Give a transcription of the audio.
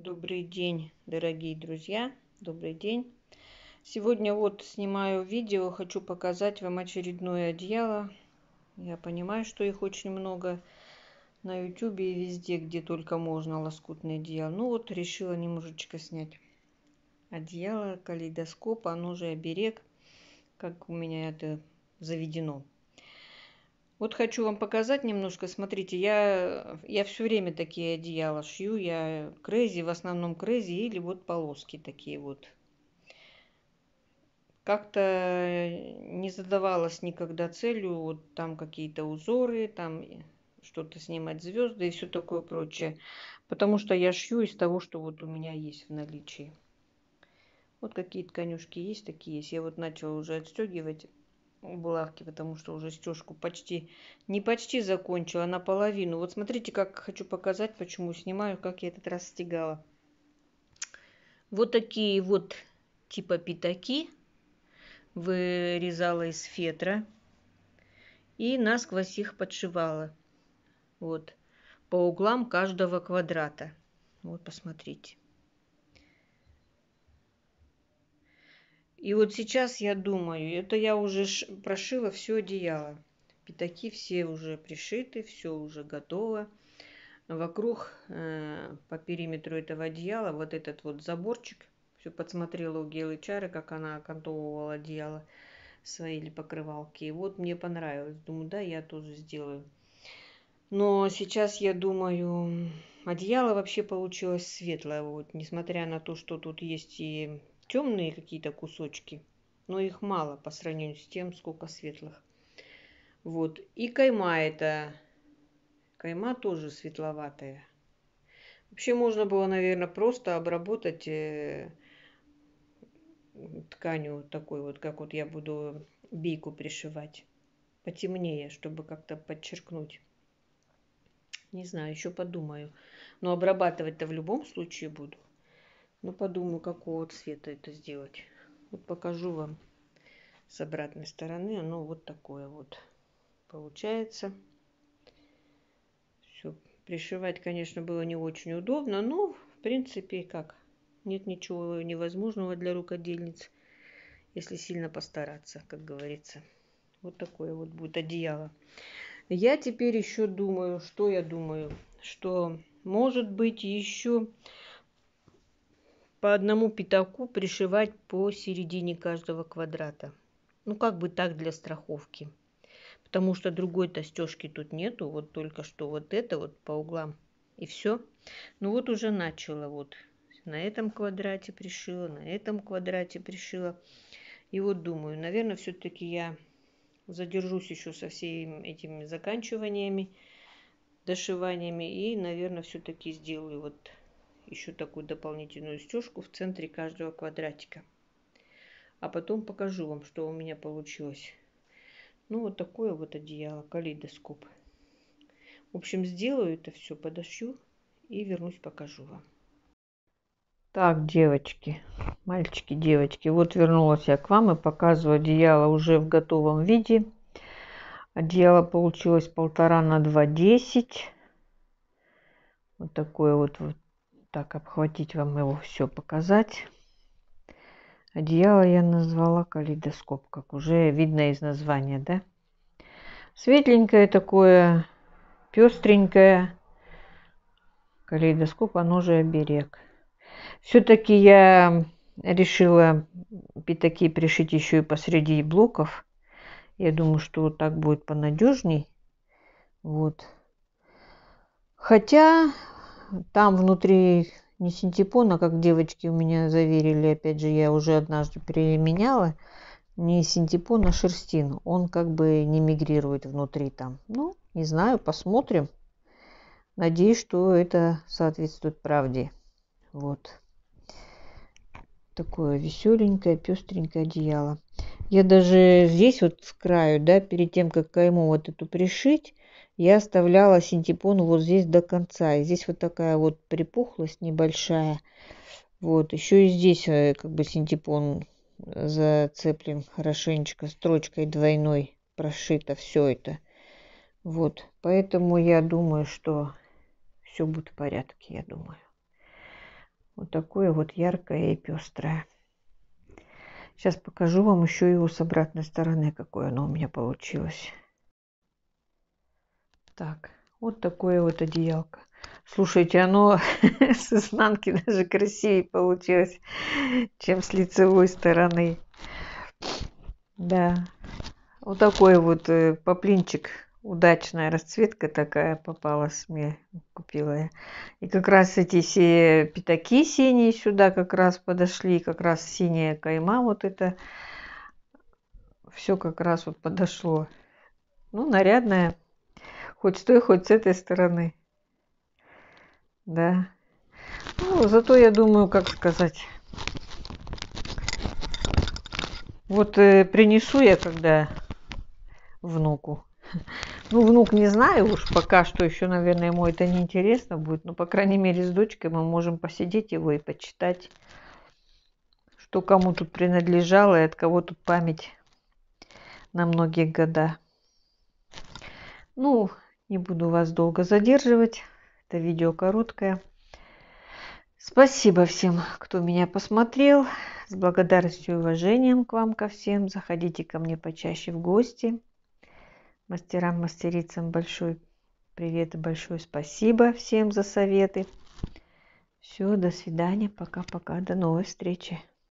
Добрый день, дорогие друзья! Добрый день! Сегодня вот снимаю видео, хочу показать вам очередное одеяло. Я понимаю, что их очень много на YouTube и везде, где только можно, лоскутное одеяло. Ну вот, решила немножечко снять одеяло, калейдоскоп, оно же оберег, как у меня это заведено. Вот хочу вам показать немножко. Смотрите, я, я все время такие одеяла шью. Я крэзи в основном крэзи или вот полоски такие вот. Как-то не задавалась никогда целью, вот там какие-то узоры, там что-то снимать звезды и все такое прочее. Потому что я шью из того, что вот у меня есть в наличии. Вот какие тканюшки есть, такие есть. Я вот начала уже отстегивать булавки, потому что уже стежку почти, не почти закончила, наполовину. Вот смотрите, как хочу показать, почему снимаю, как я этот раз стегала. Вот такие вот типа пятаки вырезала из фетра и насквозь их подшивала. Вот по углам каждого квадрата. Вот посмотрите. И вот сейчас я думаю, это я уже прошила все одеяло. Пятаки все уже пришиты, все уже готово. Вокруг э, по периметру этого одеяла вот этот вот заборчик. Все подсмотрела у Гелы Чары, как она окантовывала одеяло свои или покрывалки. И вот мне понравилось. Думаю, да, я тоже сделаю. Но сейчас я думаю, одеяло вообще получилось светлое. Вот, несмотря на то, что тут есть и темные какие-то кусочки, но их мало по сравнению с тем, сколько светлых. Вот. И кайма это... Кайма тоже светловатая. Вообще можно было, наверное, просто обработать э, тканью такой вот, как вот я буду бейку пришивать. Потемнее, чтобы как-то подчеркнуть. Не знаю, еще подумаю. Но обрабатывать-то в любом случае буду ну подумаю какого цвета это сделать вот покажу вам с обратной стороны оно вот такое вот получается все пришивать конечно было не очень удобно но в принципе как нет ничего невозможного для рукодельниц если сильно постараться как говорится вот такое вот будет одеяло я теперь еще думаю что я думаю что может быть еще по одному пятаку пришивать по середине каждого квадрата. Ну, как бы так для страховки. Потому что другой-то тут нету. Вот только что вот это вот по углам. И все. Ну, вот уже начала. Вот на этом квадрате пришила, на этом квадрате пришила. И вот думаю, наверное, все-таки я задержусь еще со всеми этими заканчиваниями, дошиваниями. И, наверное, все-таки сделаю вот еще такую дополнительную стежку в центре каждого квадратика. А потом покажу вам, что у меня получилось. Ну, вот такое вот одеяло, калейдоскоп. В общем, сделаю это все, подошью и вернусь, покажу вам. Так, девочки, мальчики, девочки, вот вернулась я к вам и показываю одеяло уже в готовом виде. Одеяло получилось полтора на два десять. Вот такое вот, вот так обхватить вам его все показать. Одеяло я назвала калейдоскоп, как уже видно из названия, да? Светленькое такое, пестренькое. Калейдоскоп, оно же оберег. Все-таки я решила пятаки пришить еще и посреди блоков. Я думаю, что так будет понадежней. Вот. Хотя там внутри не синтепона, как девочки у меня заверили, опять же, я уже однажды применяла, не синтепон, а шерстин. Он как бы не мигрирует внутри там. Ну, не знаю, посмотрим. Надеюсь, что это соответствует правде. Вот. Такое веселенькое, пестренькое одеяло. Я даже здесь вот в краю, да, перед тем, как кайму вот эту пришить, я оставляла синтепон вот здесь до конца. И здесь вот такая вот припухлость небольшая. Вот, еще и здесь э, как бы синтепон э, зацеплен хорошенечко строчкой двойной. Прошито все это. Вот, поэтому я думаю, что все будет в порядке, я думаю. Вот такое вот яркое и пестрое. Сейчас покажу вам еще его с обратной стороны, какое оно у меня получилось. Так, вот такое вот одеялко. Слушайте, оно с изнанки даже красивее получилось, чем с лицевой стороны. Да, вот такой вот э, поплинчик. Удачная расцветка такая попалась мне, купила я. И как раз эти все пятаки синие сюда как раз подошли, как раз синяя кайма вот это. Все как раз вот подошло. Ну, нарядная Хоть с той, хоть с этой стороны. Да. Ну, зато я думаю, как сказать. Вот э, принесу я когда внуку. Ну, внук не знаю уж, пока что еще, наверное, ему это не интересно будет. Но, по крайней мере, с дочкой мы можем посидеть его и почитать, что кому тут принадлежало и от кого тут память на многие года. Ну, не буду вас долго задерживать. Это видео короткое. Спасибо всем, кто меня посмотрел. С благодарностью и уважением к вам ко всем. Заходите ко мне почаще в гости. Мастерам, мастерицам большой привет и большое спасибо всем за советы. Все, до свидания, пока-пока, до новой встречи.